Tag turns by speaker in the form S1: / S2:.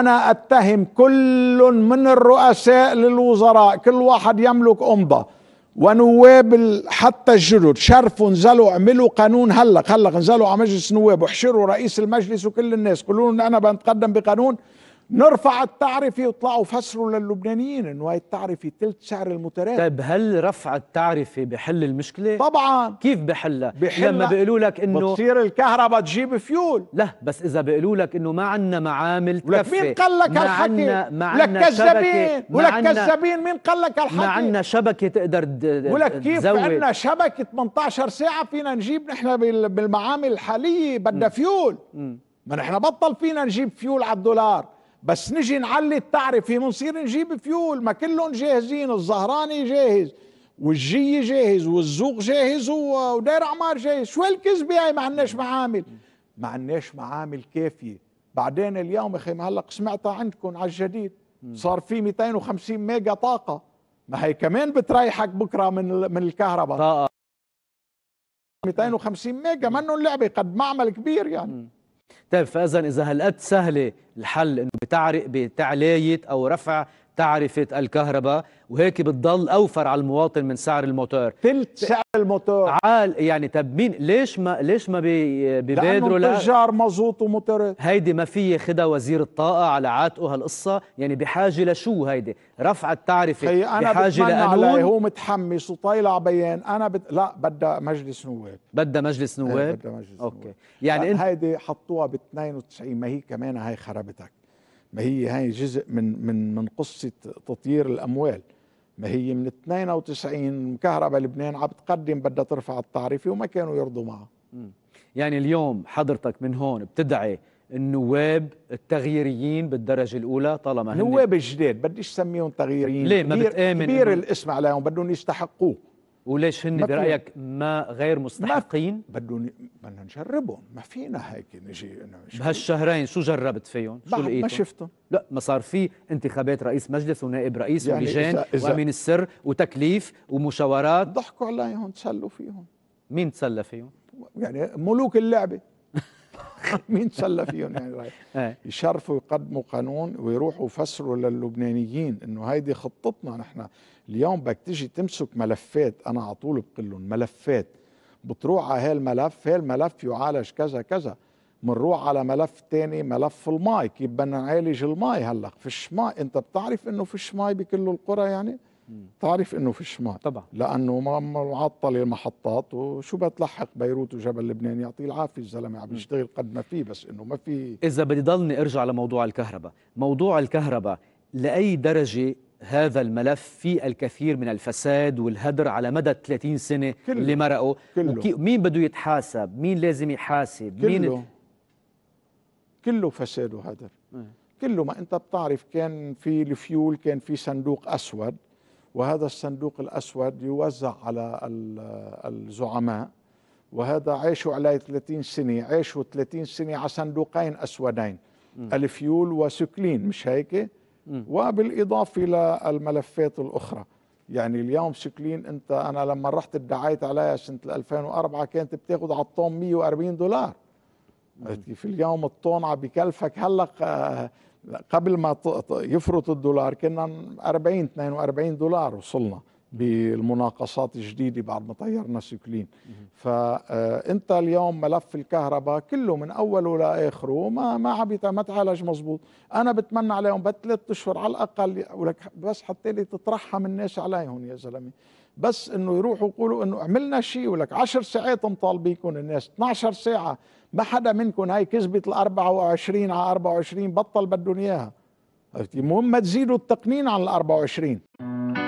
S1: انا اتهم كل من الرؤساء للوزراء كل واحد يملك امضه ونواب حتى الجدد شرفوا نزلوا عملوا قانون هلق هلق نزلوا على مجلس نواب وحشروا رئيس المجلس وكل الناس قالوا انا بنتقدم بقانون نرفع التعرفة يطلعوا فسروا للبنانيين انه هاي التعرفه ثلث سعر المتراكم طيب
S2: هل رفع التعرفه بحل المشكله؟ طبعا كيف بحلها؟ بحلها لما بيقولوا لك انه بتصير الكهرباء تجيب فيول لا بس اذا بيقولوا لك انه ما عندنا معامل تكفي مين قال لك هالحكي؟ ولك كذابين ولك كذابين
S1: مين قال لك هالحكي؟ ما عندنا
S2: شبكه تقدر ولك كيف عندنا شبكه 18 ساعه فينا نجيب
S1: نحن بالمعامل الحاليه بدها فيول ما نحن بطل فينا نجيب فيول على الدولار بس نجي نعلي التعرفة منصير نجيب فيول ما كلهم جاهزين الزهراني جاهز والجي جاهز والزوق جاهز ودير عمار جاهز شو الكذبة هاي ما عندناش معامل ما عندناش معامل كافية بعدين اليوم اخي هلا سمعتها عندكم على الجديد صار في 250 ميجا طاقة ما هي كمان بتريحك بكره من من الكهرباء طاقة 250 ميجا منه لعبة قد معمل كبير يعني
S2: طيب فاذا اذا هالقد سهله الحل انه بتعرق بتعليه او رفع تعرفة الكهرباء وهيك بتضل أوفر على المواطن من سعر الموتور ثلث سعر الموتور عال يعني طب مين ليش ما ليش ما بيبادروا ببادروا لأنه تجار مازوت وموتورات هيدي ما في خدا وزير الطاقة على عاتقه هالقصة يعني بحاجة لشو هيدي رفع التعرفة هي أنا بحاجة لقانون عليه هو
S1: متحمس وطايلع بيان أنا بت... لا بدها مجلس نواب بدها مجلس إيه، نواب بدها مجلس أوكي. نواب يعني انت... هيدي حطوها ب 92 ما هي كمان هي خربتك ما هي هاي جزء من من من قصه تطيير الاموال ما هي من 92 كهرباء لبنان عم تقدم بدها ترفع التعريفه وما كانوا يرضوا
S2: معها يعني اليوم حضرتك من هون بتدعي النواب التغييريين بالدرجه الاولى طالما نواب الجداد بديش سميهم تغييريين ليه ما بتامن كبير الاسم عليهم بدهم يستحقوه وليش هن برايك ما غير مستحقين؟ بدهم بدنا نجربهم، ما
S1: فينا هيك
S2: نجي بهالشهرين شو جربت فيهم؟ شو لقيتهم؟ ما شفتهم لا ما صار في انتخابات رئيس مجلس ونائب رئيس يعني ولجان إذا إذا وامين السر وتكليف ومشاورات ضحكوا عليهم تسلوا فيهم مين تسلى فيهم؟
S1: يعني ملوك اللعبه مين سلى فيهم يعني طيب.
S2: إيه. يشرفوا
S1: يقدموا قانون ويروحوا يفسروا للبنانيين انه هيدي خطتنا نحن اليوم بدك تيجي تمسك ملفات انا على طول بقول لهم ملفات بتروح على هالملف هالملف يعالج كذا كذا بنروح على ملف تاني ملف الماي كيف بدنا نعالج الماي هلا فيش ماي انت بتعرف انه فيش ماي بكل القرى يعني تعرف انه في الشمال طبعا لانه ما معطل المحطات وشو بتلحق بيروت وجبل لبنان يعطيه العافيه الزلمه عم يشتغل قد ما فيه بس انه ما في
S2: اذا بدي ضلني ارجع لموضوع الكهرباء موضوع الكهرباء لاي درجه هذا الملف فيه الكثير من الفساد والهدر على مدى 30 سنه كله اللي مرقوا كله مين بده يتحاسب مين لازم يحاسب كله مين كله
S1: فساد وهدر كله ما انت بتعرف كان في الفيول كان في صندوق اسود وهذا الصندوق الأسود يوزع على الزعماء وهذا عيشوا عليه 30 سنة عيشوا 30 سنة على صندوقين أسودين م. الفيول وسكلين مش هيك وبالإضافة للملفات الأخرى يعني اليوم سكلين أنت أنا لما رحت ادعيت عليها سنة 2004 كانت بتاخد على الطوم 140 دولار في اليوم الطونعة بكلفك هلا آه، قبل ما يفرط الدولار كنا 40 42 دولار وصلنا بالمناقصات الجديدة بعد ما طيرنا سيكلين فأنت آه، اليوم ملف الكهرباء كله من أوله لآخره ما ما عم ما تعالج مزبوط أنا بتمنى عليهم بثلاث أشهر على الأقل ولك بس حتى لي تطرحها من الناس عليهم يا زلمة بس انه يروحوا يقولوا انه عملنا شيء ولك عشر ساعات مطالبيكم الناس 12 ساعه ما حدا منكم هاي كذبة ال 24 على 24 بطل بدهم اياها المهم ما تزيدوا التقنين عن ال 24